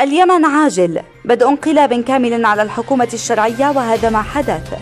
اليمن عاجل بدء انقلاب كامل على الحكومة الشرعية وهذا ما حدث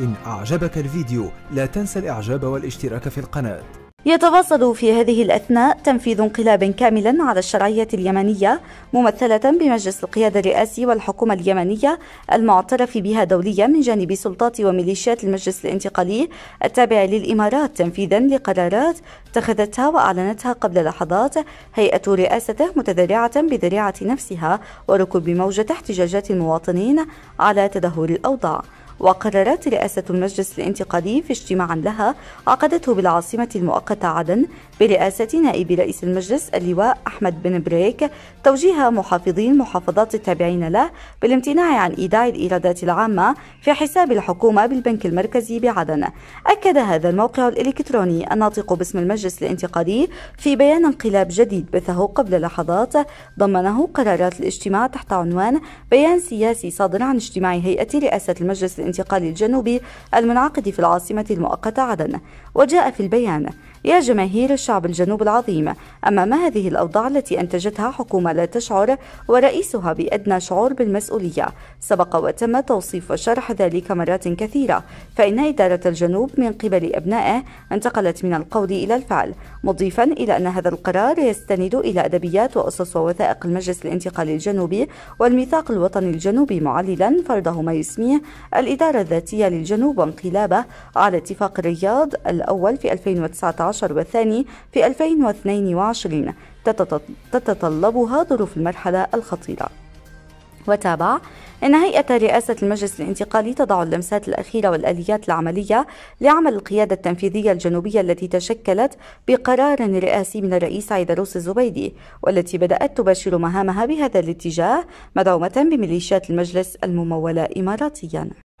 إن أعجبك الفيديو لا تنسى الإعجاب والاشتراك في القناة يتواصل في هذه الأثناء تنفيذ انقلاب كاملا على الشرعية اليمنية ممثلة بمجلس القيادة الرئاسي والحكومة اليمنية المعترف بها دوليا من جانب سلطات وميليشيات المجلس الانتقالي التابع للإمارات تنفيذا لقرارات اتخذتها وأعلنتها قبل لحظات هيئة رئاسته متذرعة بذريعة نفسها وركوب موجة احتجاجات المواطنين على تدهور الأوضاع وقررت رئاسة المجلس الانتقالي في اجتماع لها عقدته بالعاصمة المؤقتة عدن برئاسة نائب رئيس المجلس اللواء أحمد بن بريك توجيه محافظين محافظات التابعين له بالامتناع عن إيداع الإيرادات العامة في حساب الحكومة بالبنك المركزي بعدن أكد هذا الموقع الإلكتروني الناطق باسم المجلس الانتقالي في بيان انقلاب جديد بثه قبل لحظات ضمنه قرارات الاجتماع تحت عنوان بيان سياسي صادر عن اجتماع هيئة رئاسة المجلس الانتقال الجنوبي المنعقد في العاصمة المؤقتة عدن وجاء في البيان يا جماهير الشعب الجنوب العظيم أمام هذه الأوضاع التي أنتجتها حكومة لا تشعر ورئيسها بأدنى شعور بالمسؤولية سبق وتم توصيف وشرح ذلك مرات كثيرة فإن إدارة الجنوب من قبل أبنائه انتقلت من القول إلى الفعل مضيفا إلى أن هذا القرار يستند إلى أدبيات وأسس ووثائق المجلس الانتقالي الجنوبي والميثاق الوطني الجنوبي معللا فرضه ما يسميه الإدارة الذاتية للجنوب وانقلابه على اتفاق الرياض الأول في 2019 والثاني في 2022 تتطلبها ظروف المرحلة الخطيرة وتابع إن هيئة رئاسة المجلس الانتقالي تضع اللمسات الأخيرة والآليات العملية لعمل القيادة التنفيذية الجنوبية التي تشكلت بقرار رئاسي من الرئيس عيدروس الزبيدي والتي بدأت تباشر مهامها بهذا الاتجاه مدعومة بميليشيات المجلس الممولة إماراتيا